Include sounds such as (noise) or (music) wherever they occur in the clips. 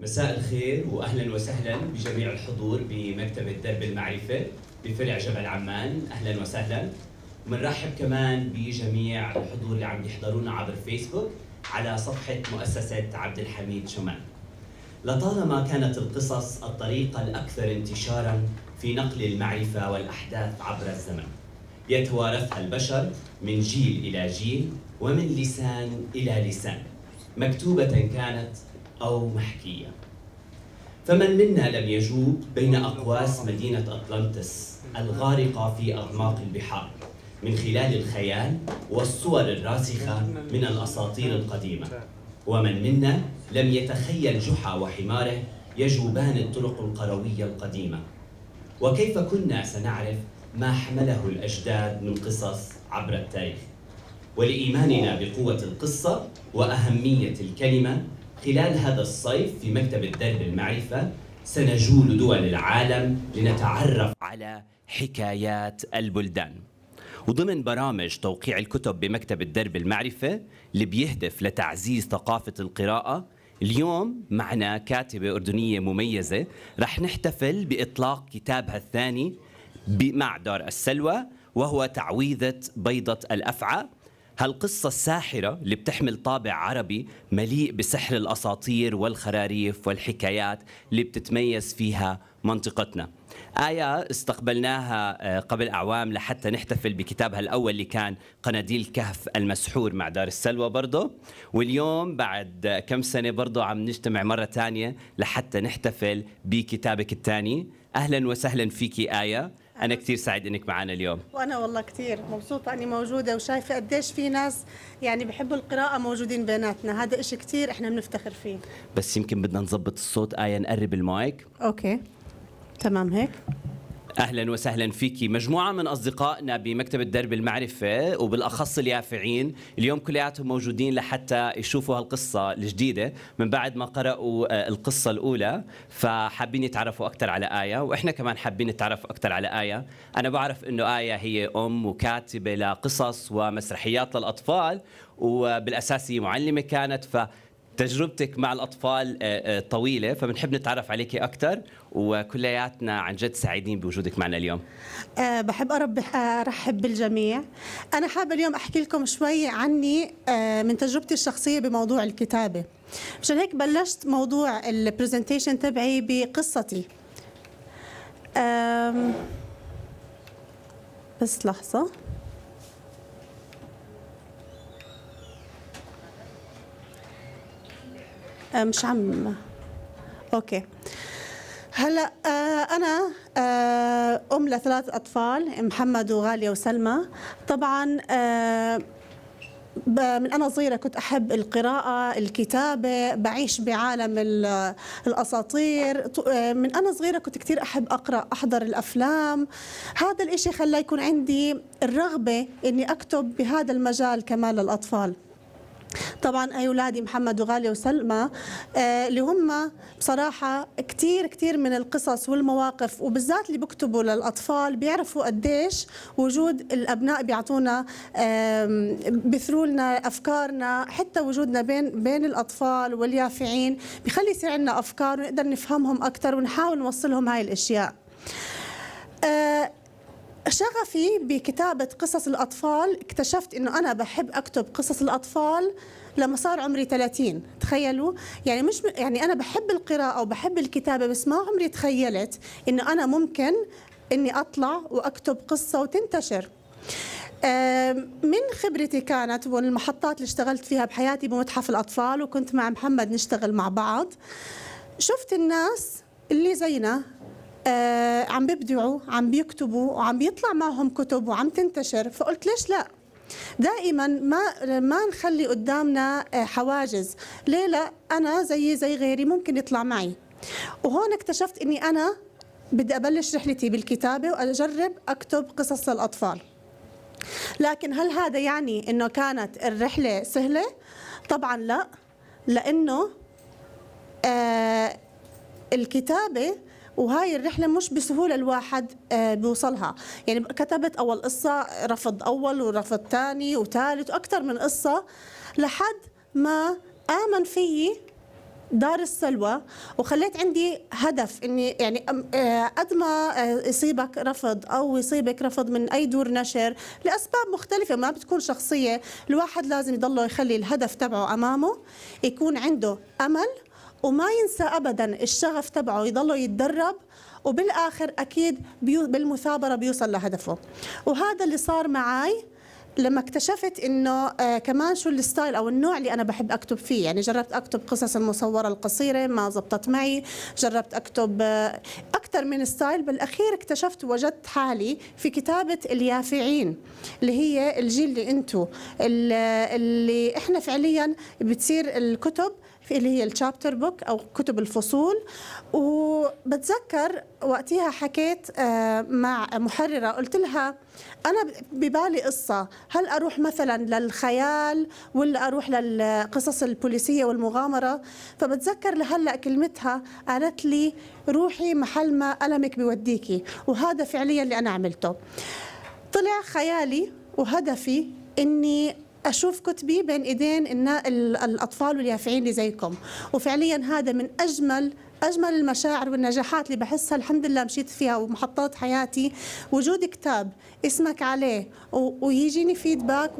مساء الخير واهلا وسهلا بجميع الحضور بمكتبه درب المعرفه بفرع جبل عمان اهلا وسهلا ومنرحب كمان بجميع الحضور اللي عم يحضرونا عبر فيسبوك على صفحه مؤسسه عبد الحميد شمال لطالما كانت القصص الطريقه الاكثر انتشارا في نقل المعرفه والاحداث عبر الزمن يتوارثها البشر من جيل الى جيل ومن لسان الى لسان مكتوبه كانت أو محكية فمن منا لم يجوب بين أقواس مدينة أطلانتس الغارقة في أعماق البحار من خلال الخيال والصور الراسخة من الأساطير القديمة ومن منا لم يتخيل جحا وحماره يجوبان الطرق القروية القديمة وكيف كنا سنعرف ما حمله الأجداد من قصص عبر التاريخ ولإيماننا بقوة القصة وأهمية الكلمة خلال هذا الصيف في مكتب الدرب المعرفة سنجول دول العالم لنتعرف على حكايات البلدان وضمن برامج توقيع الكتب بمكتب الدرب المعرفة اللي بيهدف لتعزيز ثقافة القراءة اليوم معنا كاتبة أردنية مميزة رح نحتفل بإطلاق كتابها الثاني مع دار السلوى وهو تعويذة بيضة الأفعى هالقصة الساحرة اللي بتحمل طابع عربي مليء بسحر الأساطير والخراريف والحكايات اللي بتتميز فيها منطقتنا آية استقبلناها آه، قبل أعوام لحتى نحتفل بكتابها الأول اللي كان قناديل كهف المسحور مع دار السلوى برضه واليوم بعد كم سنة برضه عم نجتمع مرة ثانية لحتى نحتفل بكتابك الثاني أهلا وسهلا فيكي آية أنا كثير سعيد إنك معنا اليوم وأنا والله كثير مبسوطة أني موجودة وشايفة قديش في ناس يعني بحبوا القراءة موجودين بيناتنا هذا إشي كثير إحنا بنفتخر فيه بس يمكن بدنا نظبط الصوت آية نقرب المايك أوكي تمام هيك اهلا وسهلا فيك مجموعه من اصدقائنا بمكتب الدرب المعرفه وبالاخص اليافعين اليوم كلياتهم موجودين لحتى يشوفوا هالقصه الجديده من بعد ما قرأوا آه، القصه الاولى فحابين يتعرفوا اكثر على ايه واحنا كمان حابين نتعرف اكثر على ايه انا بعرف انه ايه هي ام وكاتبه لقصص ومسرحيات للاطفال وبالاساس هي معلمه كانت ف تجربتك مع الأطفال آه، آه، طويلة فبنحب نتعرف عليك أكثر وكلياتنا عن جد سعيدين بوجودك معنا اليوم آه، بحب أربح أرحب بالجميع أنا حابة اليوم أحكي لكم شوي عني من تجربتي الشخصية بموضوع الكتابة مشان هيك بلشت موضوع البرزنتيشن تبعي بقصتي بس لحظة آه، مش عم اوكي هلا آه، انا آه، ام لثلاث اطفال محمد وغاليه وسلمى طبعا من أنا صغيرة كنت أحب القراءة الكتابة بعيش بعالم الأساطير من أنا صغيرة كنت كثير أحب أقرأ أحضر الأفلام هذا الإشي خلى يكون عندي الرغبة أني أكتب بهذا المجال كمان للأطفال طبعا اي اولادي محمد وغاليه وسلمى آه، اللي هم بصراحه كثير كثير من القصص والمواقف وبالذات اللي بكتبوا للاطفال بيعرفوا قديش وجود الابناء بيعطونا بيثروا لنا افكارنا حتى وجودنا بين بين الاطفال واليافعين بخلي يصير عندنا افكار ونقدر نفهمهم اكثر ونحاول نوصلهم هاي الاشياء آه، شغفي بكتابة قصص الأطفال اكتشفت أنه أنا بحب أكتب قصص الأطفال لما صار عمري 30 تخيلوا يعني مش يعني أنا بحب القراءة وبحب الكتابة بس ما عمري تخيلت أنه أنا ممكن أني أطلع وأكتب قصة وتنتشر من خبرتي كانت والمحطات اللي اشتغلت فيها بحياتي بمتحف الأطفال وكنت مع محمد نشتغل مع بعض شفت الناس اللي زينا آه، عم بيبدعوا عم بيكتبوا وعم بيطلع معهم كتب وعم تنتشر فقلت ليش لا دائما ما ما نخلي قدامنا آه، حواجز ليه لا انا زي زي غيري ممكن يطلع معي وهون اكتشفت اني انا بدي ابلش رحلتي بالكتابه واجرب اكتب قصص للاطفال لكن هل هذا يعني انه كانت الرحله سهله طبعا لا لانه آه الكتابه وهاي الرحله مش بسهوله الواحد آه، بيوصلها يعني كتبت اول قصه رفض اول ورفض ثاني وثالث واكثر من قصه لحد ما امن فيي دار السلوى وخليت عندي هدف اني يعني آه، قد ما آه، يصيبك رفض او يصيبك رفض من اي دور نشر لاسباب مختلفه ما بتكون شخصيه الواحد لازم يضله يخلي الهدف تبعه امامه يكون عنده امل وما ينسى ابدا الشغف تبعه يضله يتدرب وبالاخر اكيد بيو بالمثابره بيوصل لهدفه وهذا اللي صار معي لما اكتشفت انه آه كمان شو الستايل او النوع اللي انا بحب اكتب فيه يعني جربت اكتب قصص المصوره القصيره ما زبطت معي جربت اكتب آه اكثر من ستايل بالاخير اكتشفت وجدت حالي في كتابه اليافعين اللي هي الجيل اللي انتم اللي احنا فعليا بتصير الكتب في اللي هي الشابتر بوك او كتب الفصول وبتذكر وقتها حكيت آه، مع محرره قلت لها انا ببالي قصه هل اروح مثلا للخيال ولا اروح للقصص البوليسيه والمغامره فبتذكر لهلا كلمتها قالت لي روحي محل ما المك بيوديكي وهذا فعليا اللي انا عملته طلع خيالي وهدفي اني اشوف كتبي بين ايدين الاطفال واليافعين اللي زيكم وفعليا هذا من اجمل اجمل المشاعر والنجاحات اللي بحسها الحمد لله مشيت فيها ومحطات حياتي وجود كتاب اسمك عليه ويجيني فيدباك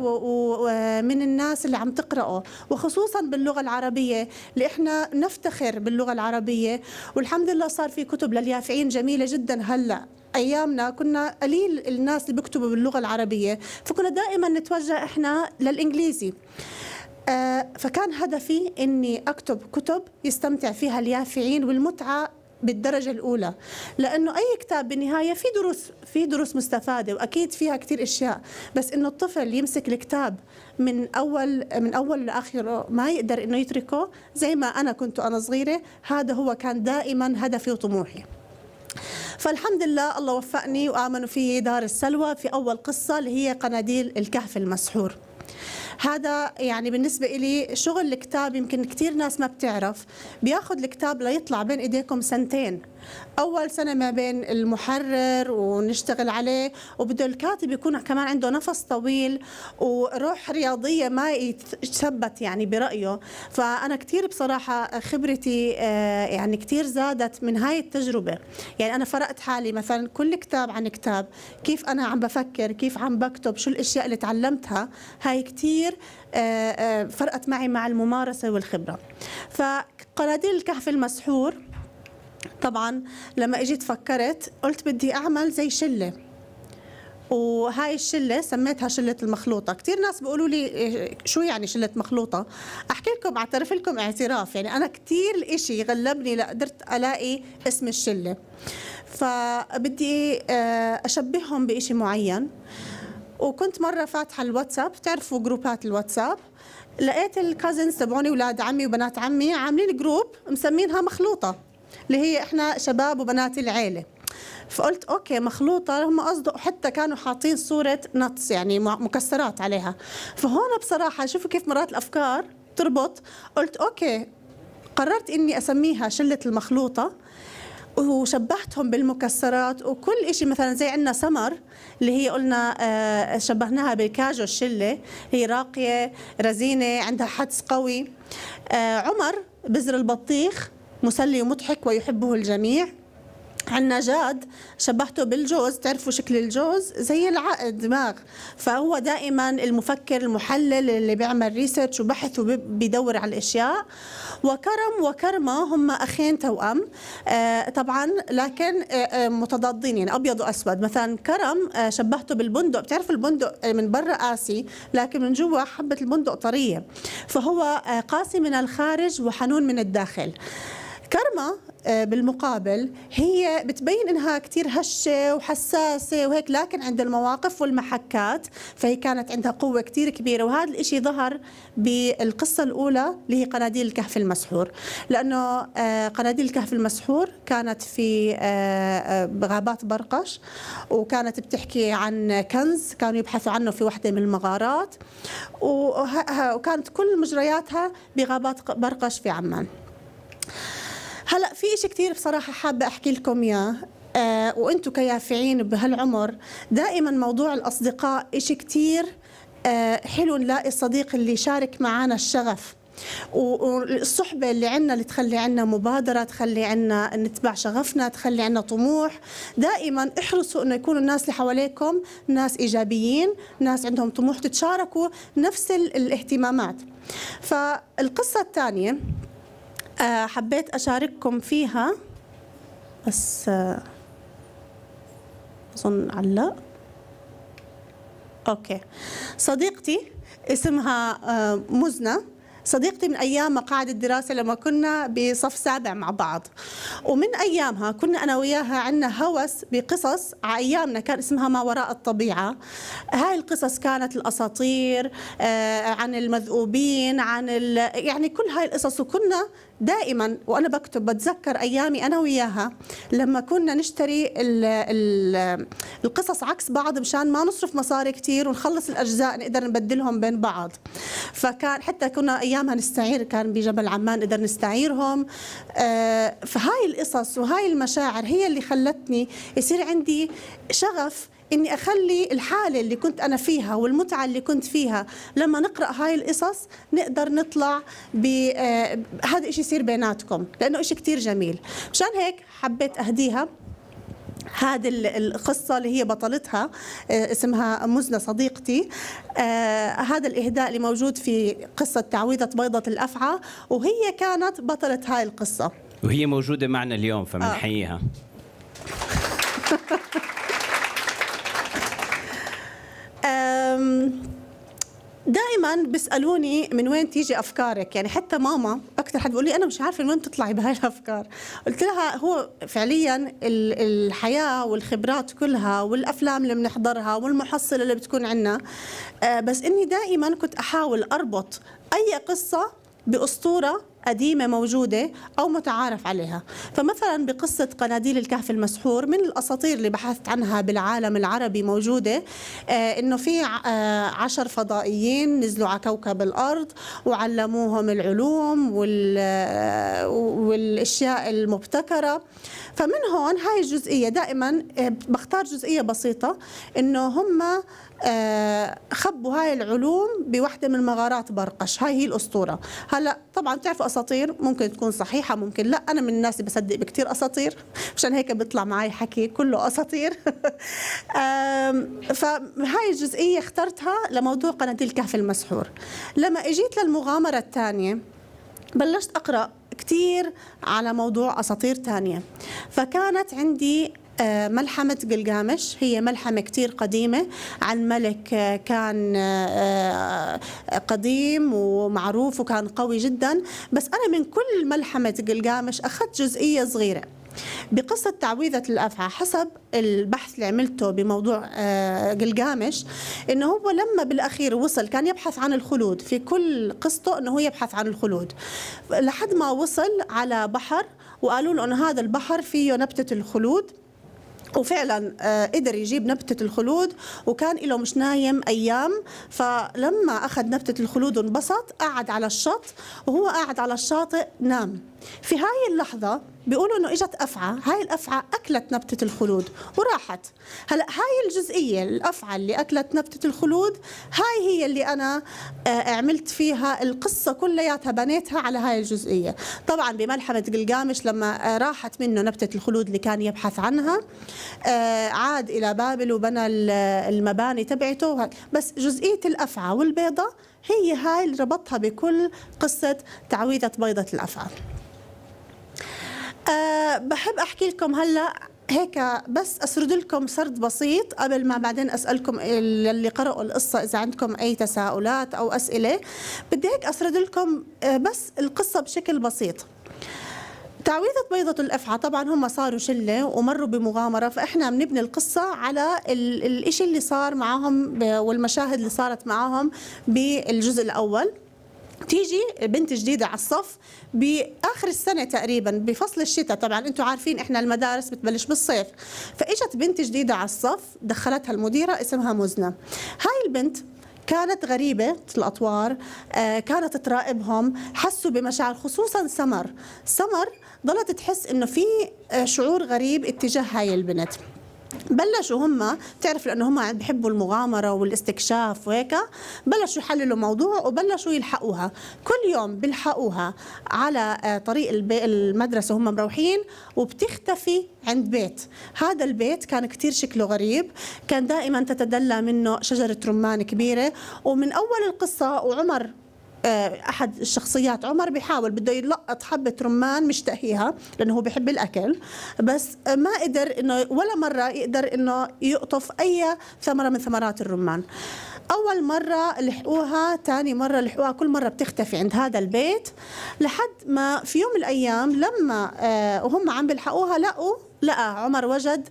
من الناس اللي عم تقراه وخصوصا باللغه العربيه اللي احنا نفتخر باللغه العربيه والحمد لله صار في كتب لليافعين جميله جدا هلا ايامنا كنا قليل الناس اللي بيكتبوا باللغه العربيه فكنا دائما نتوجه احنا للانجليزي آه، فكان هدفي اني اكتب كتب يستمتع فيها اليافعين والمتعه بالدرجه الاولى لانه اي كتاب بالنهايه في دروس في دروس مستفاده واكيد فيها كثير اشياء بس انه الطفل يمسك الكتاب من اول من اول لاخره ما يقدر انه يتركه زي ما انا كنت وانا صغيره هذا هو كان دائما هدفي وطموحي فالحمد لله الله وفقني وآمنوا في دار السلوى في أول قصة اللي هي قناديل الكهف المسحور هذا يعني بالنسبه لي شغل الكتاب يمكن كثير ناس ما بتعرف بياخذ الكتاب ليطلع بين ايديكم سنتين اول سنه ما بين المحرر ونشتغل عليه وبده الكاتب يكون كمان عنده نفس طويل وروح رياضيه ما يتثبت يعني برايه فانا كثير بصراحه خبرتي آه، يعني كثير زادت من هاي التجربه يعني انا فرقت حالي مثلا كل كتاب عن كتاب كيف انا عم بفكر كيف عم بكتب شو الاشياء اللي تعلمتها هاي كثير آه، آه، فرقت معي مع الممارسه والخبره فقناديل الكهف المسحور طبعا لما اجيت فكرت قلت بدي اعمل زي شله وهاي الشلة سميتها شلة المخلوطة كثير ناس بيقولوا لي إيه، شو يعني شلة مخلوطة أحكي لكم أعترف لكم اعتراف يعني أنا كثير الإشي غلبني لقدرت ألاقي اسم الشلة فبدي آه، أشبههم بإشي معين وكنت مرة فاتحة الواتساب تعرفوا جروبات الواتساب لقيت الكازنز تبعوني ولاد عمي وبنات عمي عاملين جروب مسمينها مخلوطة اللي هي احنا شباب وبنات العيله فقلت اوكي مخلوطه هم قصدوا حتى كانوا حاطين صوره نتس يعني مكسرات عليها فهون بصراحه شوفوا كيف مرات الافكار تربط قلت اوكي قررت اني اسميها شله المخلوطه وشبهتهم بالمكسرات وكل شيء مثلا زي عندنا سمر اللي هي قلنا آه، شبهناها بالكاجو الشله هي راقيه رزينه عندها حدس قوي آه، عمر بذر البطيخ مسلي ومضحك ويحبه الجميع عندنا جاد شبهته بالجوز تعرفوا شكل الجوز زي الدماغ فهو دائما المفكر المحلل اللي بيعمل ريسيرش وبحث وبيدور على الاشياء وكرم وكرمه هم اخين توام آه طبعا لكن آه, آه، متضادين يعني ابيض واسود مثلا كرم آه شبهته بالبندق بتعرف البندق آه، من برا قاسي لكن من جوا حبه البندق طريه فهو آه، قاسي من الخارج وحنون من الداخل كارما آه، بالمقابل هي بتبين انها كثير هشه وحساسه وهيك لكن عند المواقف والمحكات فهي كانت عندها قوه كثير كبيره وهذا الشيء ظهر بالقصه الاولى اللي هي قناديل الكهف المسحور لانه آه، قناديل الكهف المسحور كانت في آه، غابات برقش وكانت بتحكي عن كنز كانوا يبحثوا عنه في وحده من المغارات وكانت كل مجرياتها بغابات برقش في عمان هلا في شيء كثير بصراحه حابه احكي لكم اياه آه، وانتم كيافعين بهالعمر دائما موضوع الاصدقاء شيء كثير آه، حلو نلاقي الصديق اللي شارك معنا الشغف والصحبة اللي عنا اللي تخلي عنا مبادرة تخلي عنا نتبع شغفنا تخلي عنا طموح دائما احرصوا انه يكونوا الناس اللي حواليكم ناس ايجابيين ناس عندهم طموح تتشاركوا نفس الاهتمامات فالقصة الثانية آه، حبيت أشارككم فيها بس آه، أظن علق أوكي صديقتي اسمها آه، مزنة صديقتي من ايام مقاعد الدراسه لما كنا بصف سابع مع بعض ومن ايامها كنا انا وياها عندنا هوس بقصص على ايامنا كان اسمها ما وراء الطبيعه هاي القصص كانت الاساطير عن المذؤوبين عن ال... يعني كل هاي القصص وكنا دائما وانا بكتب بتذكر ايامي انا وياها لما كنا نشتري الـ الـ القصص عكس بعض مشان ما نصرف مصاري كثير ونخلص الاجزاء نقدر نبدلهم بين بعض فكان حتى كنا ايامها نستعير كان بجبل عمان نقدر نستعيرهم آه، فهاي القصص وهاي المشاعر هي اللي خلتني يصير عندي شغف اني اخلي الحاله اللي كنت انا فيها والمتعه اللي كنت فيها لما نقرا هاي القصص نقدر نطلع ب آه، هذا الشيء يصير بيناتكم لانه شيء كثير جميل مشان هيك حبيت اهديها هذه القصة اللي هي بطلتها آه، اسمها مزنة صديقتي آه، هذا الإهداء اللي موجود في قصة تعويذة بيضة الأفعى وهي كانت بطلة هاي القصة وهي موجودة معنا اليوم فمنحييها (laughs) دائما بيسالوني من وين تيجي افكارك يعني حتى ماما اكثر حد بيقول لي انا مش عارفه من وين تطلعي بهاي الافكار قلت لها هو فعليا الحياه والخبرات كلها والافلام اللي بنحضرها والمحصله اللي بتكون عندنا أه، بس اني دائما كنت احاول اربط اي قصه باسطوره قديمة موجودة أو متعارف عليها فمثلا بقصة قناديل الكهف المسحور من الأساطير اللي بحثت عنها بالعالم العربي موجودة آه، إنه في آه، عشر فضائيين نزلوا على كوكب الأرض وعلموهم العلوم آه، والأشياء المبتكرة فمن هون هاي الجزئية دائما بختار جزئية بسيطة إنه هم آه، خبوا هاي العلوم بوحده من مغارات برقش هاي هي الاسطوره هلا طبعا تعرفوا اساطير ممكن تكون صحيحه ممكن لا انا من الناس اللي بصدق بكثير اساطير مشان هيك بيطلع معي حكي كله اساطير (laughs) فهاي الجزئيه اخترتها لموضوع قناه الكهف المسحور لما اجيت للمغامره الثانيه بلشت اقرا كثير على موضوع اساطير ثانيه فكانت عندي آه، ملحمة قلقامش هي ملحمة كتير قديمة عن ملك آه، كان آه، قديم ومعروف وكان قوي جدا بس أنا من كل ملحمة قلقامش أخذت جزئية صغيرة بقصة تعويذة الأفعى حسب البحث اللي عملته بموضوع قلقامش انه هو لما بالاخير وصل كان يبحث عن الخلود في كل قصته انه هو يبحث عن الخلود لحد ما وصل على بحر وقالوا له انه هذا البحر فيه نبتة الخلود وفعلا آه، قدر يجيب نبتة الخلود وكان له مش نايم أيام فلما أخذ نبتة الخلود وانبسط قعد على الشط وهو قاعد على الشاطئ نام في هاي اللحظة بيقولوا انه اجت افعى هاي الافعى اكلت نبتة الخلود وراحت هلا هاي الجزئية الافعى اللي اكلت نبتة الخلود هاي هي اللي انا آه، عملت فيها القصة كلياتها بنيتها على هاي الجزئية طبعا بملحمة قلقامش لما آه، راحت منه نبتة الخلود اللي كان يبحث عنها آه، عاد الى بابل وبنى المباني تبعته بس جزئية الافعى والبيضة هي هاي اللي ربطها بكل قصة تعويذة بيضة الافعى آه، بحب احكي لكم هلا هيك بس اسرد لكم سرد بسيط قبل ما بعدين اسالكم اللي قرأوا القصه اذا عندكم اي تساؤلات او اسئله بدي هيك اسرد لكم آه، بس القصه بشكل بسيط تعويذة بيضة الأفعى طبعا هم صاروا شلة ومروا بمغامرة فإحنا بنبني القصة على الإشي اللي صار معهم والمشاهد اللي صارت معهم بالجزء الأول تيجي بنت جديده على الصف باخر السنه تقريبا بفصل الشتاء طبعا انتم عارفين احنا المدارس بتبلش بالصيف فاجت بنت جديده على الصف دخلتها المديره اسمها مزنه هاي البنت كانت غريبة الأطوار آه، كانت تراقبهم حسوا بمشاعر خصوصا سمر سمر ظلت تحس إنه في آه، شعور غريب اتجاه هاي البنت بلشوا هم بتعرف لانه هم بحبوا المغامره والاستكشاف وهيك بلشوا يحللوا موضوع وبلشوا يلحقوها كل يوم بيلحقوها على آه، طريق المدرسه هم مروحين وبتختفي عند بيت هذا البيت كان كتير شكله غريب كان دائما تتدلى منه شجره رمان كبيره ومن اول القصه وعمر آه، احد الشخصيات عمر بيحاول بده يلقط حبه رمان مشتهيها لانه هو بحب الاكل بس ما قدر انه ولا مره يقدر انه يقطف اي ثمره من ثمرات الرمان اول مره لحقوها ثاني مره لحقوها كل مره بتختفي عند هذا البيت لحد ما في يوم من الايام لما آه، وهم عم بيلحقوها لقوا لقى عمر وجد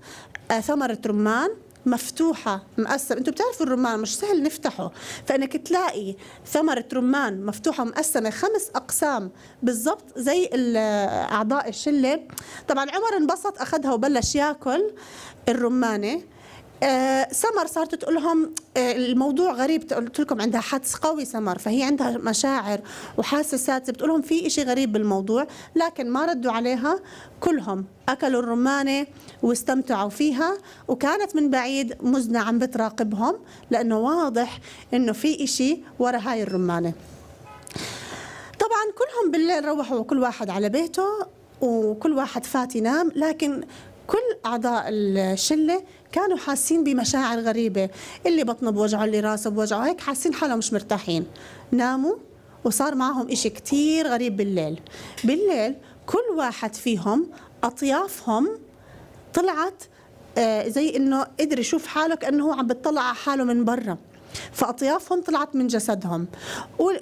آه، ثمره رمان مفتوحه مقسم انتم بتعرفوا الرمان مش سهل نفتحه فانك تلاقي ثمره رمان مفتوحه مقسمه خمس اقسام بالضبط زي اعضاء الشله طبعا عمر انبسط اخذها وبلش ياكل الرمانه آه، سمر صارت تقول لهم آه، الموضوع غريب قلت لكم عندها حدس قوي سمر فهي عندها مشاعر وحاسسات بتقول لهم في شيء غريب بالموضوع لكن ما ردوا عليها كلهم أكلوا الرمانة واستمتعوا فيها وكانت من بعيد مزنة عم بتراقبهم لأنه واضح أنه في شيء ورا هاي الرمانة طبعا كلهم بالليل روحوا كل واحد على بيته وكل واحد فات ينام لكن كل أعضاء الشلة كانوا حاسين بمشاعر غريبة اللي بطنه بوجعه اللي راسه بوجعه هيك حاسين حالهم مش مرتاحين ناموا وصار معهم إشي كتير غريب بالليل بالليل كل واحد فيهم أطيافهم طلعت آه، زي انه قدر يشوف حاله كانه هو عم بتطلع على حاله من برا فاطيافهم طلعت من جسدهم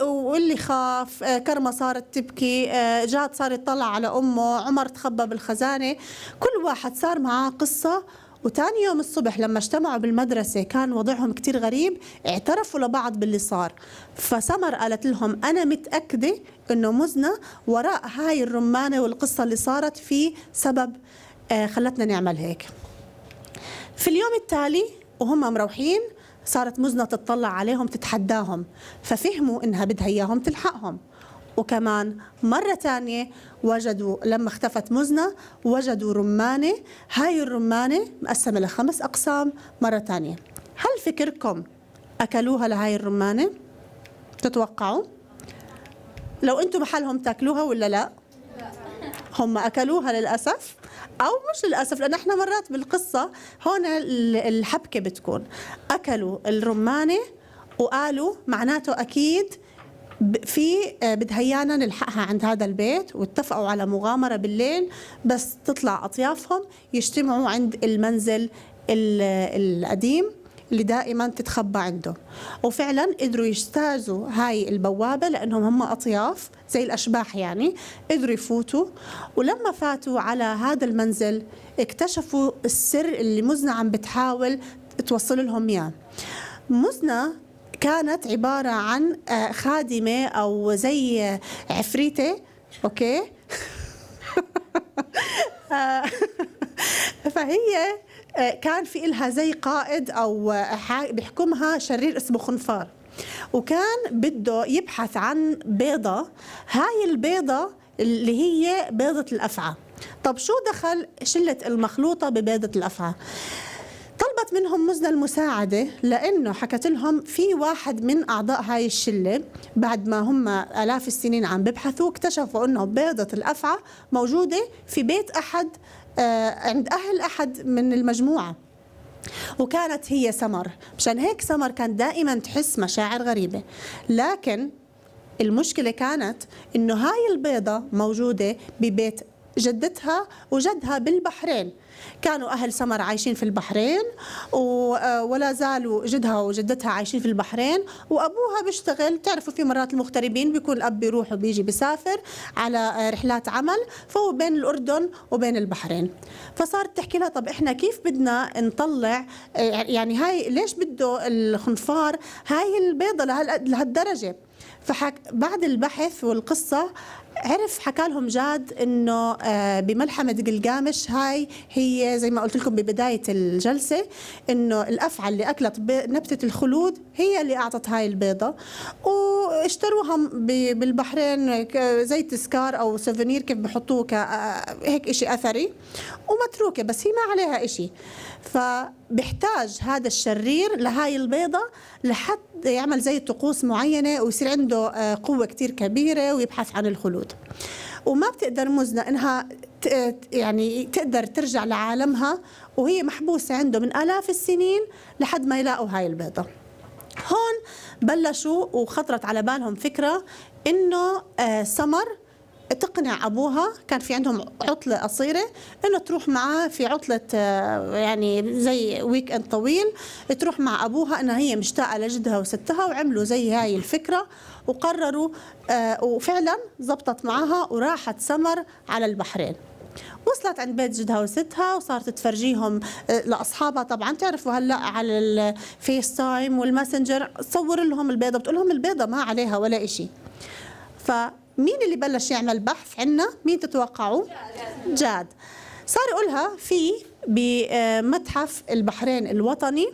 واللي خاف آه، كرمه صارت تبكي آه، جاد صار يطلع على امه عمر تخبى بالخزانه كل واحد صار معاه قصه وتاني يوم الصبح لما اجتمعوا بالمدرسة كان وضعهم كتير غريب اعترفوا لبعض باللي صار فسمر قالت لهم أنا متأكدة أنه مزنة وراء هاي الرمانة والقصة اللي صارت في سبب آه، خلتنا نعمل هيك في اليوم التالي وهم مروحين صارت مزنة تتطلع عليهم تتحداهم ففهموا إنها بدها إياهم تلحقهم وكمان مرة ثانية وجدوا لما اختفت مزنة وجدوا رمانة هاي الرمانة مقسمة لخمس أقسام مرة ثانية هل فكركم أكلوها لهاي الرمانة؟ تتوقعوا؟ لو أنتم محلهم تاكلوها ولا لا؟ هم أكلوها للأسف أو مش للأسف لأن احنا مرات بالقصة هون الحبكة بتكون أكلوا الرمانة وقالوا معناته أكيد في آه، بدها ايانا نلحقها عند هذا البيت واتفقوا على مغامرة بالليل بس تطلع أطيافهم يجتمعوا عند المنزل القديم اللي دائما تتخبى عنده وفعلا قدروا يجتازوا هاي البوابه لانهم هم اطياف زي الاشباح يعني قدروا يفوتوا ولما فاتوا على هذا المنزل اكتشفوا السر اللي مزنه عم بتحاول توصل لهم اياه مزنه كانت عبارة عن آه، خادمة أو زي آه، عفريتة أوكي (laughs) آه، (laughs) فهي كان في إلها زي قائد أو بيحكمها شرير اسمه خنفار وكان بده يبحث عن بيضة هاي البيضة اللي هي بيضة الأفعى طب شو دخل شلة المخلوطة ببيضة الأفعى طلبت منهم مزنة المساعدة لأنه حكت لهم في واحد من أعضاء هاي الشلة بعد ما هم آلاف السنين عم ببحثوا اكتشفوا أنه بيضة الأفعى موجودة في بيت أحد آه، عند أهل أحد من المجموعة وكانت هي سمر مشان هيك سمر كان دائما تحس مشاعر غريبة لكن المشكلة كانت إنه هاي البيضة موجودة ببيت جدتها وجدها بالبحرين كانوا أهل سمر عايشين في البحرين آه، ولا زالوا جدها وجدتها عايشين في البحرين وأبوها بيشتغل تعرفوا في مرات المغتربين بيكون الأب بيروح وبيجي بيسافر على آه، رحلات عمل فهو بين الأردن وبين البحرين فصارت تحكي لها طب إحنا كيف بدنا نطلع آه، يعني هاي ليش بده الخنفار هاي البيضة لهالدرجة فبعد البحث والقصة عرف حكى لهم جاد انه آه، بملحمه قلقامش هاي هي زي ما قلت لكم ببدايه الجلسه انه الافعى اللي اكلت نبته الخلود هي اللي اعطت هاي البيضه واشتروها بالبحرين زي تذكار او سوفينير كيف بحطوه آه، هيك شيء اثري ومتروكه بس هي ما عليها شيء فبحتاج هذا الشرير لهاي البيضه لحد يعمل زي طقوس معينة ويصير عنده آه، قوة كتير كبيرة ويبحث عن الخلود وما بتقدر مزنة إنها يعني تقدر ترجع لعالمها وهي محبوسة عنده من آلاف السنين لحد ما يلاقوا هاي البيضة هون بلشوا وخطرت على بالهم فكرة إنه آه، سمر تقنع ابوها كان في عندهم عطله قصيره انه تروح معاه في عطله آه، يعني زي ويك اند طويل تروح مع ابوها انها هي مشتاقه لجدها وستها وعملوا زي هاي الفكره وقرروا آه، وفعلا زبطت معها وراحت سمر على البحرين وصلت عند بيت جدها وستها وصارت تفرجيهم آه، لاصحابها طبعا تعرفوا هلا على الفيس تايم والماسنجر تصور لهم البيضه بتقول لهم البيضه ما عليها ولا شيء ف مين اللي بلش يعمل بحث عنا مين تتوقعوا جاد صار يقولها في بمتحف البحرين الوطني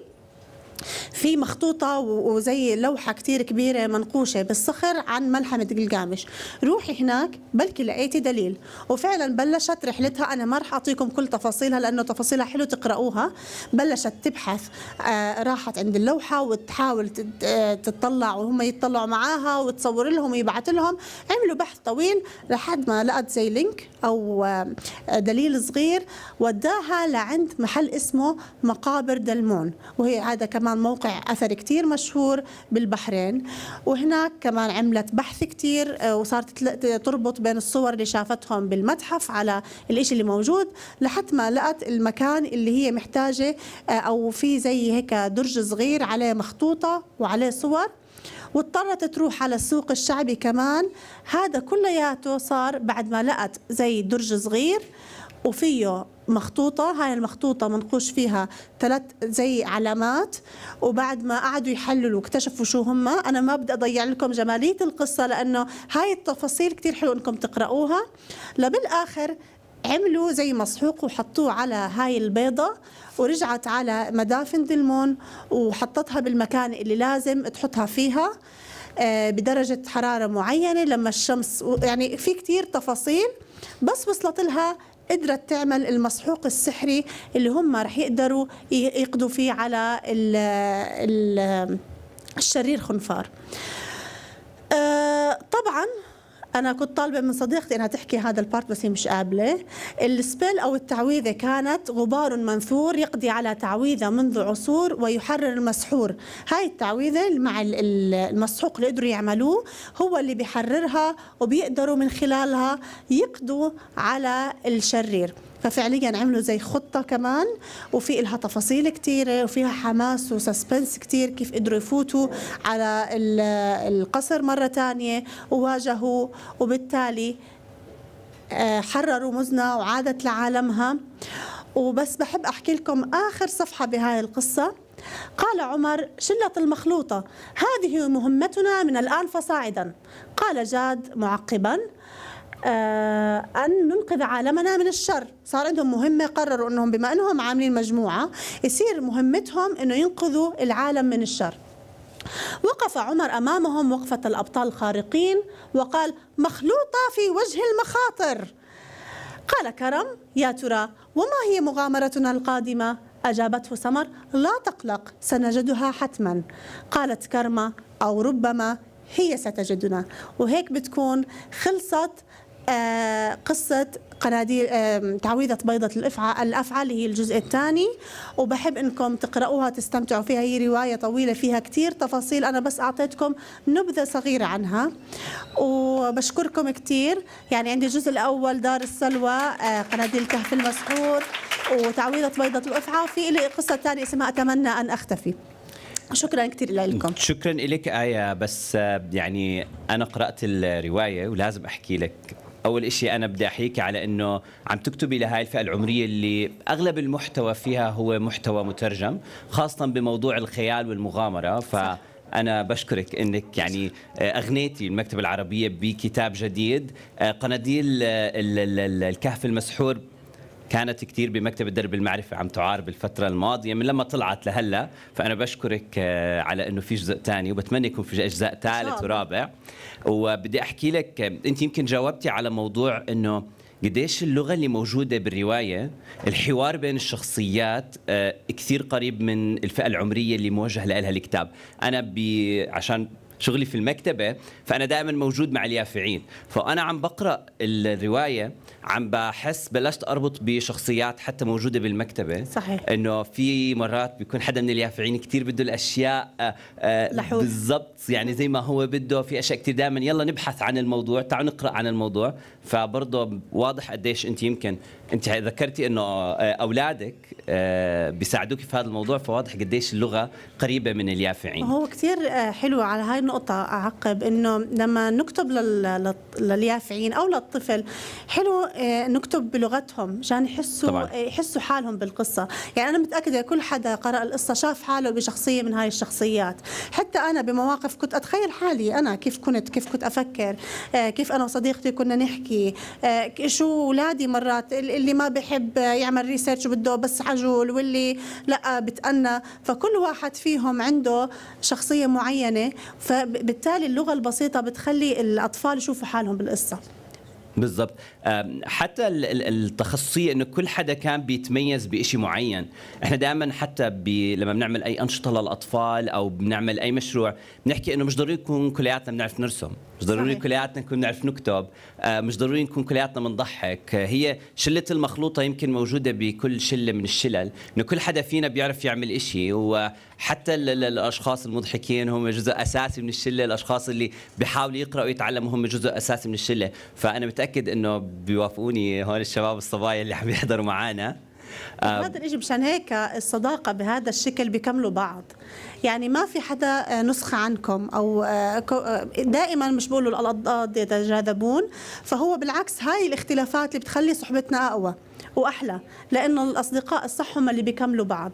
في مخطوطه وزي لوحه كثير كبيره منقوشه بالصخر عن ملحمه قلقامش روحي هناك بلكي لقيتي دليل وفعلا بلشت رحلتها انا ما رح اعطيكم كل تفاصيلها لانه تفاصيلها حلو تقراوها بلشت تبحث آه، راحت عند اللوحه وتحاول تطلع وهم يتطلعوا معاها وتصور لهم ويبعت لهم عملوا بحث طويل لحد ما لقت زي لينك او آه، دليل صغير وداها لعند محل اسمه مقابر دلمون وهي هذا كمان كمان موقع أثر كثير مشهور بالبحرين وهناك كمان عملت بحث كثير آه، وصارت تربط بين الصور اللي شافتهم بالمتحف على الإشي اللي موجود لحد ما لقت المكان اللي هي محتاجة آه، أو في زي هيك درج صغير عليه مخطوطة وعليه صور واضطرت تروح على السوق الشعبي كمان هذا كلياته صار بعد ما لقت زي درج صغير وفيه مخطوطة هاي المخطوطة منقوش فيها ثلاث زي علامات وبعد ما قعدوا يحللوا واكتشفوا شو هم أنا ما بدي أضيع لكم جمالية القصة لأنه هاي التفاصيل كتير حلو أنكم تقرأوها لبالآخر عملوا زي مسحوق وحطوه على هاي البيضة ورجعت على مدافن دلمون وحطتها بالمكان اللي لازم تحطها فيها آه، بدرجة حرارة معينة لما الشمس يعني في كتير تفاصيل بس وصلت لها قدرت تعمل المسحوق السحري اللي هم رح يقدروا يقضوا فيه على الـ الـ الشرير خنفار آه، طبعا انا كنت طالبه من صديقتي انها تحكي هذا البارت بس هي مش قابله السبيل او التعويذه كانت غبار منثور يقضي على تعويذه منذ عصور ويحرر المسحور هاي التعويذه مع المسحوق اللي قدروا يعملوه هو اللي بيحررها وبيقدروا من خلالها يقضوا على الشرير ففعليا عملوا زي خطه كمان وفي لها تفاصيل كثيره وفيها حماس وسسبنس كثير كيف قدروا يفوتوا على القصر مره ثانيه وواجهوا وبالتالي آه، حرروا مزنة وعادت لعالمها وبس بحب أحكي لكم آخر صفحة بهاي القصة قال عمر شلة المخلوطة هذه مهمتنا من الآن فصاعدا قال جاد معقبا آه، أن ننقذ عالمنا من الشر صار عندهم مهمة قرروا أنهم بما أنهم عاملين مجموعة يصير مهمتهم أنه ينقذوا العالم من الشر وقف عمر أمامهم وقفة الأبطال الخارقين وقال مخلوطة في وجه المخاطر قال كرم يا ترى وما هي مغامرتنا القادمة؟ أجابته سمر لا تقلق سنجدها حتما قالت كرمة أو ربما هي ستجدنا وهيك بتكون خلصت آه، قصة قناديل آه، تعويذة بيضة الأفعى الأفعى اللي هي الجزء الثاني وبحب إنكم تقرأوها تستمتعوا فيها هي رواية طويلة فيها كثير تفاصيل أنا بس أعطيتكم نبذة صغيرة عنها وبشكركم كثير يعني عندي الجزء الأول دار السلوى آه، قناديل الكهف المسحور وتعويذة بيضة الأفعى وفي لي قصة ثانية اسمها أتمنى أن أختفي شكرا كثير لكم شكرا لك آية بس يعني أنا قرأت الرواية ولازم أحكي لك اول إشي انا بدي احيك على انه عم تكتبي لهاي الفئه العمريه اللي اغلب المحتوى فيها هو محتوى مترجم خاصه بموضوع الخيال والمغامره ف أنا بشكرك أنك يعني آه، أغنيتي المكتبة العربية بكتاب جديد آه، قناديل آه، الكهف المسحور كانت كثير بمكتب الدرب المعرفة عم تعارب الفترة الماضية من لما طلعت لهلا فأنا بشكرك آه، على أنه في جزء ثاني وبتمنى يكون في أجزاء ثالث ورابع وبدي أحكي لك آه، أنت يمكن جاوبتي على موضوع أنه قديش اللغة اللي موجودة بالرواية الحوار بين الشخصيات آه، كثير قريب من الفئة العمرية اللي موجه لها الكتاب أنا عشان شغلي في المكتبه فانا دائما موجود مع اليافعين فانا عم بقرا الروايه عم بحس بلشت اربط بشخصيات حتى موجوده بالمكتبه صحيح انه في مرات بيكون حدا من اليافعين كثير بده الاشياء آه، آه، بالضبط يعني زي ما هو بده في اشياء كثير دائما يلا نبحث عن الموضوع تعالوا نقرا عن الموضوع فبرضه واضح قديش انت يمكن انت ذكرتي انه آه، اولادك بيساعدوك في هذا الموضوع فواضح قديش اللغه قريبه من اليافعين هو كثير حلو على هاي نقطة أعقب إنه لما نكتب لليافعين أو للطفل حلو آه، نكتب بلغتهم عشان يحسوا طبعاً. آه، يحسوا حالهم بالقصة يعني أنا متأكدة كل حدا قرأ القصة شاف حاله بشخصية من هاي الشخصيات حتى أنا بمواقف كنت أتخيل حالي أنا كيف كنت كيف كنت أفكر آه، كيف أنا وصديقتي كنا نحكي شو أولادي مرات اللي ما بحب يعمل ريسيرش بده بس عجول واللي لا بتأنى فكل واحد فيهم عنده شخصية معينة ف فبالتالي اللغه البسيطه بتخلي الاطفال يشوفوا حالهم بالقصه بالضبط حتى التخصصيه انه كل حدا كان بيتميز بشيء معين احنا دائما حتى بي لما بنعمل اي انشطه للاطفال او بنعمل اي مشروع بنحكي انه مش ضروري نكون كلياتنا بنعرف نرسم مش ضروري كلياتنا نكون بنعرف نكتب آه، مش ضروري نكون كلياتنا بنضحك هي شله المخلوطه يمكن موجوده بكل شله من الشلل انه كل حدا فينا بيعرف يعمل شيء وحتى الاشخاص المضحكين هم جزء اساسي من الشله الاشخاص اللي بيحاولوا يقراوا ويتعلموا هم جزء اساسي من الشله فانا متاكد متاكد انه بيوافقوني هون الشباب الصبايا اللي عم يحضروا معنا طيب، هذا نجي مشان هيك الصداقة بهذا الشكل بيكملوا بعض يعني ما في حدا آه، نسخة عنكم أو آه، آه، دائما مش بقولوا الأضداد يتجاذبون فهو بالعكس هاي الاختلافات اللي بتخلي صحبتنا أقوى وأحلى لأنه الأصدقاء الصح هم اللي بيكملوا بعض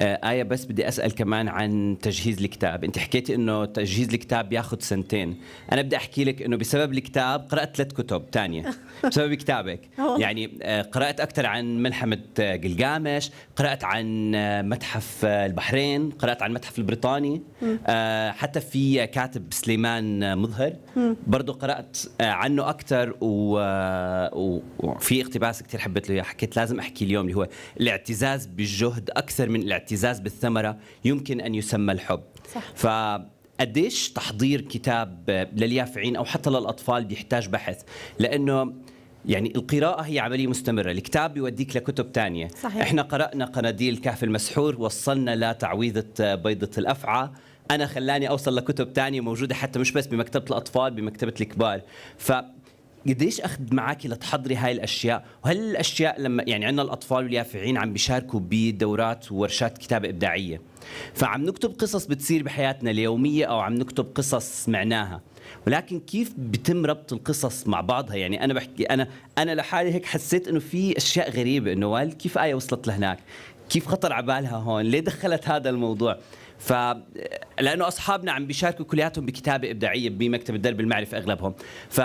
آه، آية بس بدي أسأل كمان عن تجهيز الكتاب أنت حكيتي أنه تجهيز الكتاب ياخد سنتين أنا بدي أحكي لك أنه بسبب الكتاب قرأت ثلاث كتب تانية (laughs) بسبب كتابك (laughs) يعني آه، قرأت أكثر عن ملحمة قلقامش آه، قرأت عن متحف البحرين قرأت عن المتحف البريطاني حتى في كاتب سليمان مظهر برضه قرأت عنه أكثر وفي اقتباس كثير حبيت له حكيت لازم أحكي اليوم اللي هو الاعتزاز بالجهد أكثر من الاعتزاز الاعتزاز بالثمره يمكن ان يسمى الحب صح. ف قديش تحضير كتاب لليافعين او حتى للاطفال بيحتاج بحث لانه يعني القراءة هي عملية مستمرة الكتاب بيوديك لكتب تانية صحيح. احنا قرأنا قناديل الكهف المسحور وصلنا لتعويذة بيضة الأفعى أنا خلاني أوصل لكتب تانية موجودة حتى مش بس بمكتبة الأطفال بمكتبة الكبار ف قديش اخذ معك لتحضري هاي الاشياء وهل الاشياء لما يعني عندنا الاطفال واليافعين عم بيشاركوا بدورات وورشات كتابه ابداعيه فعم نكتب قصص بتصير بحياتنا اليوميه او عم نكتب قصص معناها ولكن كيف بتم ربط القصص مع بعضها يعني انا بحكي انا انا لحالي هيك حسيت انه في اشياء غريبه انه وال كيف ايه وصلت لهناك كيف خطر على بالها هون ليه دخلت هذا الموضوع ف لانه اصحابنا عم بيشاركوا كلياتهم بكتابه ابداعيه بمكتب الدرب المعرفي اغلبهم ف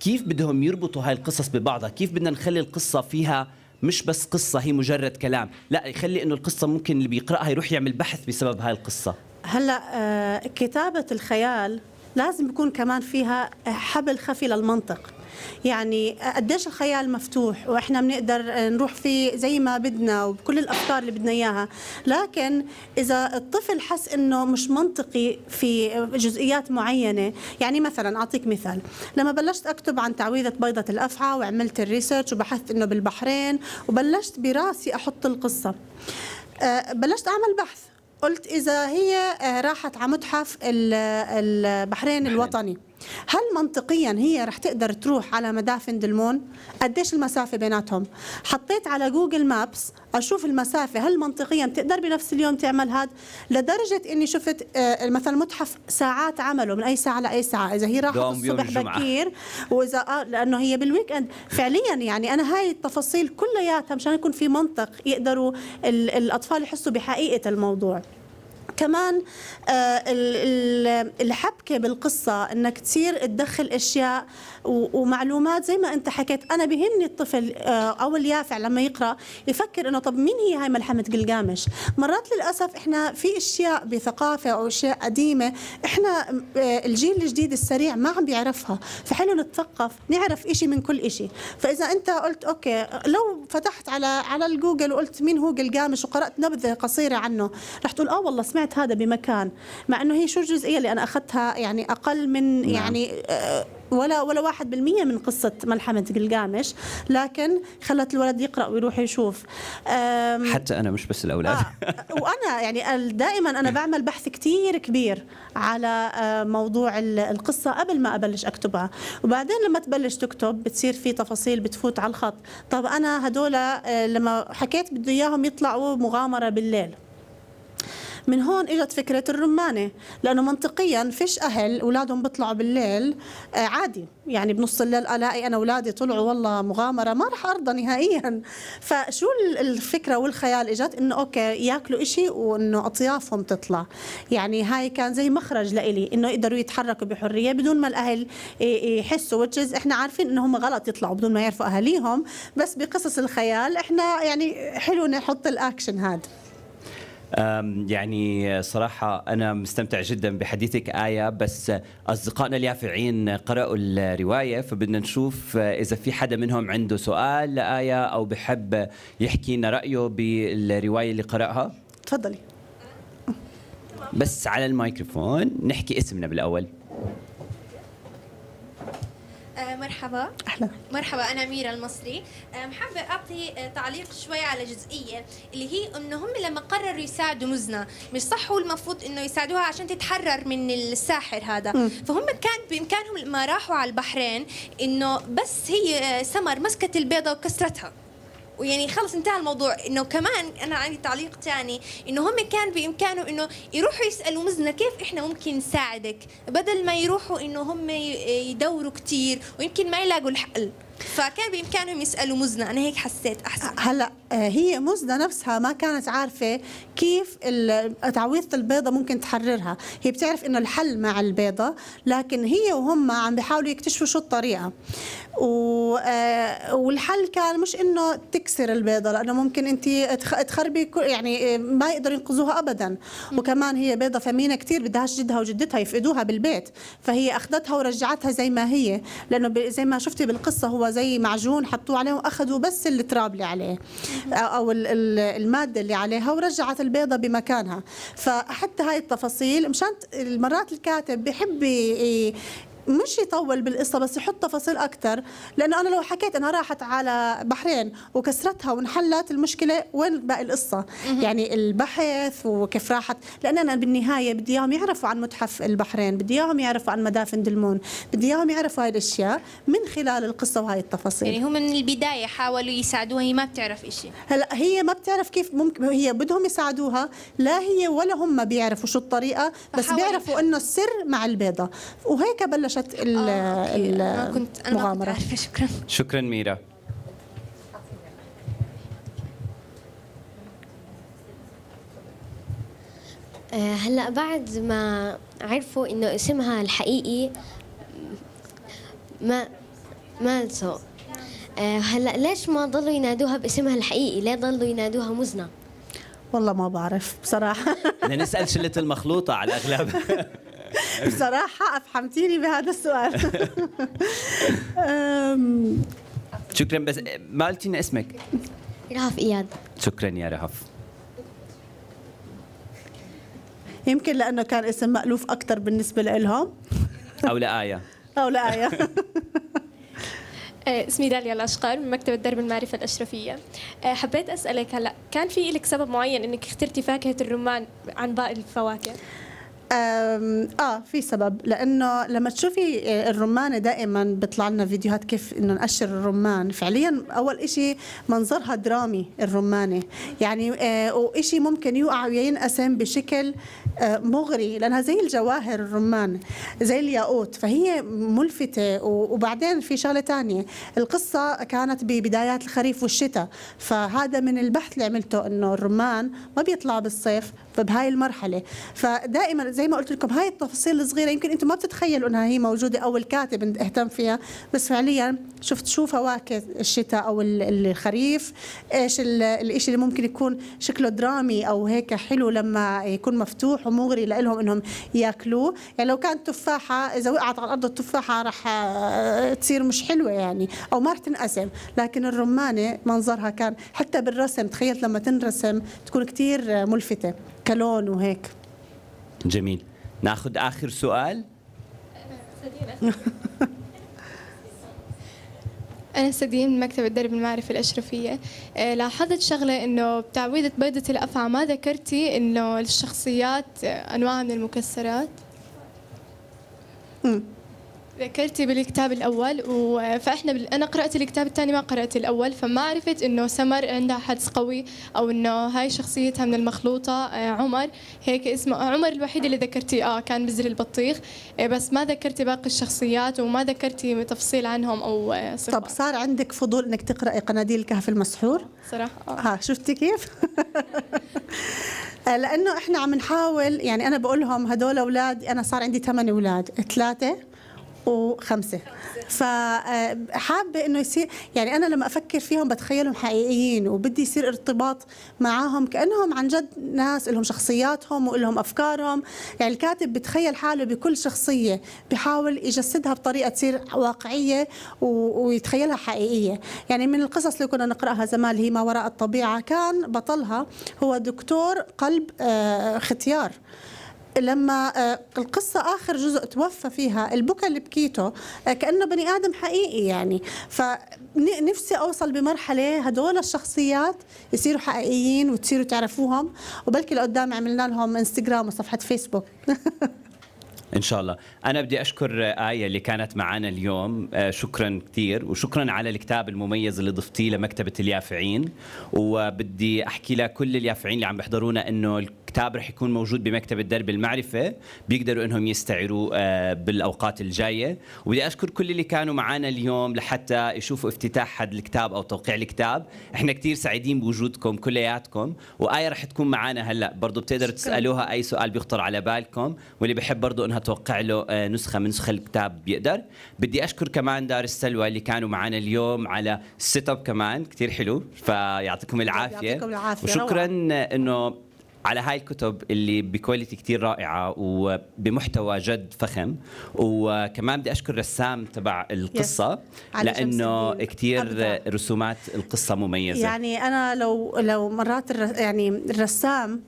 كيف بدهم يربطوا هاي القصص ببعضها كيف بدنا نخلي القصة فيها مش بس قصة هي مجرد كلام لا يخلي انه القصة ممكن اللي بيقرأها يروح يعمل بحث بسبب هاي القصة هلا آه، كتابة الخيال لازم يكون كمان فيها حبل خفي للمنطق يعني قديش الخيال مفتوح واحنا بنقدر نروح فيه زي ما بدنا وبكل الافكار اللي بدنا اياها لكن اذا الطفل حس انه مش منطقي في جزئيات معينه يعني مثلا اعطيك مثال لما بلشت اكتب عن تعويذه بيضه الافعى وعملت الريسيرش وبحثت انه بالبحرين وبلشت براسي احط القصه آه، بلشت اعمل بحث قلت اذا هي آه، راحت على متحف البحرين الوطني هل منطقيا هي رح تقدر تروح على مدافن دلمون قديش المسافه بيناتهم حطيت على جوجل مابس اشوف المسافه هل منطقيا تقدر بنفس اليوم تعمل هذا لدرجه اني شفت آه، مثلا متحف ساعات عمله من اي ساعه لاي ساعه اذا هي راحت الصبح بكير واذا آه لانه هي بالويك اند فعليا يعني انا هاي التفاصيل كلياتها مشان يكون في منطق يقدروا الاطفال يحسوا بحقيقه الموضوع كمان آه، الحبكه بالقصه انك تصير تدخل اشياء ومعلومات زي ما انت حكيت انا بهمني الطفل آه، او اليافع لما يقرا يفكر انه طب مين هي هاي ملحمه قلقامش مرات للاسف احنا في اشياء بثقافه او اشياء قديمه احنا آه، الجيل الجديد السريع ما عم بيعرفها فحلو نتثقف نعرف إشي من كل إشي فاذا انت قلت اوكي لو فتحت على على الجوجل وقلت مين هو قلقامش وقرات نبذه قصيره عنه رح تقول اه والله سمعت هذا بمكان مع انه هي شو الجزئيه اللي انا اخذتها يعني اقل من نعم. يعني آه ولا ولا 1% من قصه ملحمه قلقامش لكن خلت الولد يقرا ويروح يشوف حتى انا مش بس الاولاد آه وانا يعني دائما انا بعمل بحث كثير كبير على آه، موضوع القصه قبل ما ابلش اكتبها وبعدين لما تبلش تكتب بتصير في تفاصيل بتفوت على الخط طب انا هدول آه، لما حكيت بدي اياهم يطلعوا مغامره بالليل من هون اجت فكره الرمانه لانه منطقيا فيش اهل اولادهم بيطلعوا بالليل آه، عادي يعني بنص الليل الاقي انا اولادي طلعوا والله مغامره ما راح ارضى نهائيا فشو الفكره والخيال اجت انه اوكي ياكلوا شيء وانه اطيافهم تطلع يعني هاي كان زي مخرج لإلي انه يقدروا يتحركوا بحريه بدون ما الاهل يحسوا وتشز احنا عارفين انهم غلط يطلعوا بدون ما يعرفوا اهاليهم بس بقصص الخيال احنا يعني حلو نحط الاكشن هذا يعني صراحة أنا مستمتع جدا بحديثك آية بس أصدقائنا اليافعين قرأوا الرواية فبدنا نشوف إذا في حدا منهم عنده سؤال لآية أو بحب يحكي لنا رأيه بالرواية اللي قرأها تفضلي بس على الميكروفون نحكي اسمنا بالأول مرحبا اهلا مرحبا انا ميرا المصري حابه اعطي آه، تعليق شوي على جزئيه اللي هي انه هم لما قرروا يساعدوا مزنه مش صح هو المفروض انه يساعدوها عشان تتحرر من الساحر هذا م. فهم كان بامكانهم لما راحوا على البحرين انه بس هي آه، سمر مسكت البيضه وكسرتها ويعني خلص انتهى الموضوع انه كمان انا عندي تعليق ثاني انه هم كان بامكانهم انه يروحوا يسالوا مزنا كيف احنا ممكن نساعدك بدل ما يروحوا انه هم يدوروا كثير ويمكن ما يلاقوا الحل فكان بامكانهم يسالوا مزنا انا هيك حسيت احسن هلا آه، هي مزدة نفسها ما كانت عارفة كيف تعويضة البيضة ممكن تحررها هي بتعرف إنه الحل مع البيضة لكن هي وهم عم بيحاولوا يكتشفوا شو الطريقة آه، والحل كان مش إنه تكسر البيضة لأنه ممكن أنت تخربي يعني آه، ما يقدروا ينقذوها أبدا وكمان هي بيضة ثمينة كثير بدهاش جدها وجدتها يفقدوها بالبيت فهي أخذتها ورجعتها زي ما هي لأنه زي ما شفتي بالقصة هو زي معجون حطوه عليه وأخذوا بس التراب اللي عليه او الماده اللي عليها ورجعت البيضه بمكانها فحتى هاي التفاصيل مشان المرات الكاتب بحب مش يطول بالقصه بس يحط تفاصيل اكثر لانه انا لو حكيت انها راحت على بحرين وكسرتها وانحلت المشكله وين باقي القصه يعني البحث وكيف راحت لان انا بالنهايه بدي اياهم يعرفوا عن متحف البحرين بدي اياهم يعرفوا عن مدافن دلمون بدي اياهم يعرفوا هاي الاشياء من خلال القصه وهاي التفاصيل يعني هم من البدايه حاولوا يساعدوها هي ما بتعرف شيء هلا هي ما بتعرف كيف ممكن هي بدهم يساعدوها لا هي ولا هم بيعرفوا شو الطريقه بس بيعرفوا انه السر مع البيضه وهيك بلش بلشت المغامرة كنت أنا كنت عارفة شكرا شكرا ميرا آه، هلا بعد ما عرفوا انه اسمها الحقيقي ما مالسو آه، هلا ليش ما ضلوا ينادوها باسمها الحقيقي؟ ليه ضلوا ينادوها مزنه؟ والله ما بعرف بصراحه (laughs) بدنا نسال شله المخلوطه على الاغلب (laughs) (laughs) بصراحه افحمتيني بهذا السؤال (laughs) شكرا بس ما قلتي لنا اسمك رهف اياد شكرا يا رهف يمكن لانه كان اسم مالوف اكثر بالنسبه لهم او لآية او لآية (laughs) آه، اسمي داليا الاشقر من مكتب درب المعرفه الاشرفيه آه، حبيت اسالك هلا كان في لك سبب معين انك اخترتي فاكهه الرمان عن باقي الفواكه اه في سبب لانه لما تشوفي آه، الرمانه دائما بيطلع لنا فيديوهات كيف انه نقشر الرمان فعليا اول إشي منظرها درامي الرمانه يعني آه وإشي ممكن يوقع وينقسم بشكل آه مغري لانها زي الجواهر الرمان زي الياقوت فهي ملفته وبعدين في شغله ثانيه القصه كانت ببدايات الخريف والشتاء فهذا من البحث اللي عملته انه الرمان ما بيطلع بالصيف هاي المرحله فدائما زي ما قلت لكم هاي التفاصيل الصغيره يمكن انتم ما بتتخيلوا انها هي موجوده او الكاتب اهتم فيها بس فعليا شفت شو فواكه الشتاء او الخريف ايش الشيء اللي ممكن يكون شكله درامي او هيك حلو لما يكون مفتوح ومغري لهم انهم ياكلوه يعني لو كانت تفاحه اذا وقعت على الارض التفاحه راح آه، تصير مش حلوه يعني او ما راح تنقسم لكن الرمانه منظرها كان حتى بالرسم تخيلت لما تنرسم تكون كثير ملفته كلون وهيك جميل ناخذ اخر سؤال (laughs) أنا سدين من مكتب الدرب المعرفي الأشرفية آه، لاحظت شغلة إنه بتعويضة بيضة الأفعى ما ذكرتي إنه الشخصيات آه، أنواع من المكسرات ذكرتي بالكتاب الاول فاحنا بال... انا قرات الكتاب الثاني ما قرات الاول فما عرفت انه سمر عندها حدس قوي او انه هاي شخصيتها من المخلوطه آه، عمر هيك اسمه آه، عمر الوحيد اللي ذكرتي اه كان بزر البطيخ آه، بس ما ذكرتي باقي الشخصيات وما ذكرتي تفصيل عنهم او صفات طب صار عندك فضول انك تقراي قناديل الكهف المسحور صراحه ها شفتي كيف (laughs) لانه احنا عم نحاول يعني انا بقول لهم هدول اولاد انا صار عندي ثمان اولاد ثلاثه وخمسة فحابة آه، أنه يصير يعني أنا لما أفكر فيهم بتخيلهم حقيقيين وبدي يصير ارتباط معاهم كأنهم عن جد ناس لهم شخصياتهم ولهم أفكارهم يعني الكاتب بتخيل حاله بكل شخصية بحاول يجسدها بطريقة تصير واقعية ويتخيلها حقيقية يعني من القصص اللي كنا نقرأها زمان هي ما وراء الطبيعة كان بطلها هو دكتور قلب آه، ختيار لما آه، القصة آخر جزء توفى فيها البكى اللي بكيته آه، كأنه بني آدم حقيقي يعني فنفسي أوصل بمرحلة هدول الشخصيات يصيروا حقيقيين وتصيروا تعرفوهم وبلكي لقدام عملنا لهم انستغرام وصفحة فيسبوك (laughs) ان شاء الله انا بدي اشكر ايه اللي كانت معنا اليوم آه، شكرا كثير وشكرا على الكتاب المميز اللي ضفتيه لمكتبه اليافعين وبدي احكي لكل اليافعين اللي عم بيحضرونا انه كتاب رح يكون موجود بمكتب الدرب المعرفة بيقدروا أنهم يستعروا آه، بالأوقات الجاية وبدي أشكر كل اللي كانوا معنا اليوم لحتى يشوفوا افتتاح هذا الكتاب أو توقيع الكتاب إحنا كتير سعيدين بوجودكم كلياتكم وآية رح تكون معنا هلأ برضو بتقدروا تسألوها أي سؤال بيخطر على بالكم واللي بحب برضو أنها توقع له آه، نسخة من نسخ الكتاب بيقدر بدي أشكر كمان دار السلوى اللي كانوا معنا اليوم على السيت اب كمان كتير حلو فيعطيكم العافية يعطيكم العافية وشكرا أنه على هاي الكتب اللي بكواليتي كتير رائعه وبمحتوى جد فخم وكمان بدي اشكر رسام تبع القصه لانه كتير رسومات القصه مميزه يعني انا لو لو مرات الرس يعني الرسام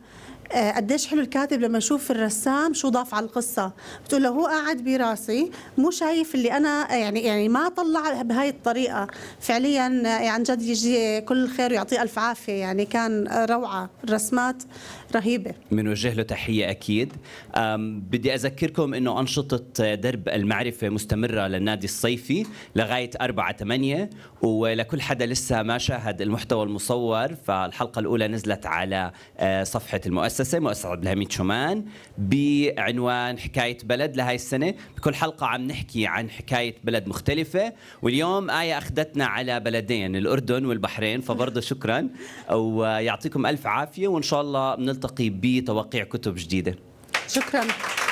آه، قديش حلو الكاتب لما يشوف الرسام شو ضاف على القصة بتقول له هو قاعد براسي مو شايف اللي أنا يعني يعني ما طلع بهاي الطريقة فعليا آه، يعني عن يعني جد يجي كل خير ويعطيه ألف عافية يعني كان روعة الرسمات رهيبه بنوجه له تحيه اكيد بدي اذكركم انه انشطه درب المعرفه مستمره للنادي الصيفي لغايه 4 8 ولكل حدا لسه ما شاهد المحتوى المصور فالحلقه الاولى نزلت على آه، صفحه المؤسسه مؤسسه عبد الحميد شومان بعنوان حكايه بلد لهي السنه بكل حلقه عم نحكي عن حكايه بلد مختلفه واليوم ايه اخذتنا على بلدين الاردن والبحرين فبرضه شكرا ويعطيكم الف عافيه وان شاء الله بنلتقي نلتقي بتوقيع كتب جديده شكرا